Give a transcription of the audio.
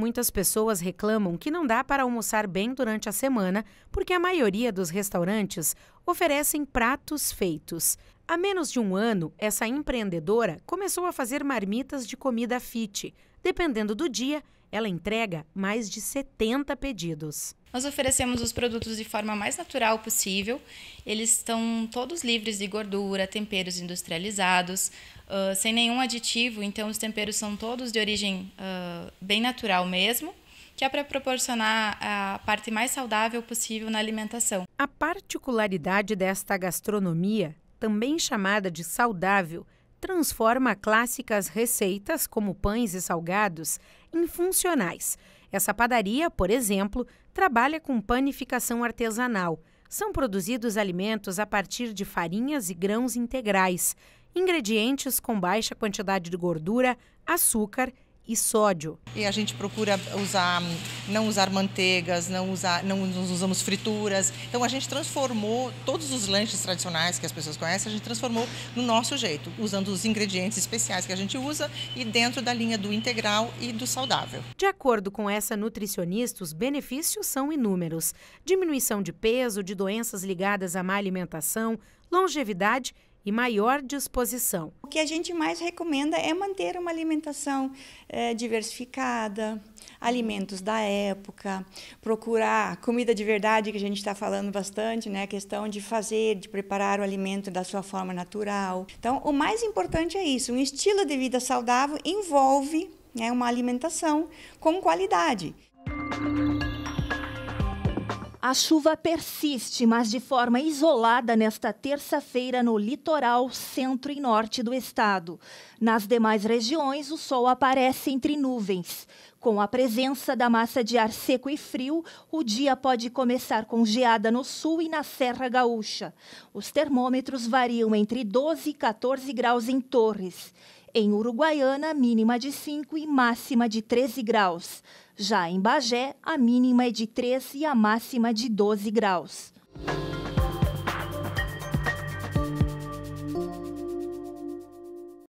Muitas pessoas reclamam que não dá para almoçar bem durante a semana porque a maioria dos restaurantes oferecem pratos feitos. Há menos de um ano, essa empreendedora começou a fazer marmitas de comida fit. Dependendo do dia, ela entrega mais de 70 pedidos. Nós oferecemos os produtos de forma mais natural possível. Eles estão todos livres de gordura, temperos industrializados, uh, sem nenhum aditivo. Então, os temperos são todos de origem uh, bem natural mesmo, que é para proporcionar a parte mais saudável possível na alimentação. A particularidade desta gastronomia, também chamada de saudável, transforma clássicas receitas, como pães e salgados, em funcionais essa padaria, por exemplo, trabalha com panificação artesanal. São produzidos alimentos a partir de farinhas e grãos integrais, ingredientes com baixa quantidade de gordura, açúcar e sódio. E a gente procura usar, não usar manteigas, não usar, não usamos frituras. Então a gente transformou todos os lanches tradicionais que as pessoas conhecem, a gente transformou no nosso jeito, usando os ingredientes especiais que a gente usa e dentro da linha do integral e do saudável. De acordo com essa nutricionista, os benefícios são inúmeros: diminuição de peso, de doenças ligadas à má alimentação, longevidade e maior disposição. O que a gente mais recomenda é manter uma alimentação é, diversificada, alimentos da época, procurar comida de verdade, que a gente está falando bastante, né? A questão de fazer, de preparar o alimento da sua forma natural. Então, o mais importante é isso: um estilo de vida saudável envolve né, uma alimentação com qualidade. Música a chuva persiste, mas de forma isolada nesta terça-feira no litoral, centro e norte do estado. Nas demais regiões, o sol aparece entre nuvens. Com a presença da massa de ar seco e frio, o dia pode começar com geada no sul e na Serra Gaúcha. Os termômetros variam entre 12 e 14 graus em Torres. Em Uruguaiana, mínima de 5 e máxima de 13 graus. Já em Bagé, a mínima é de 3 e a máxima de 12 graus.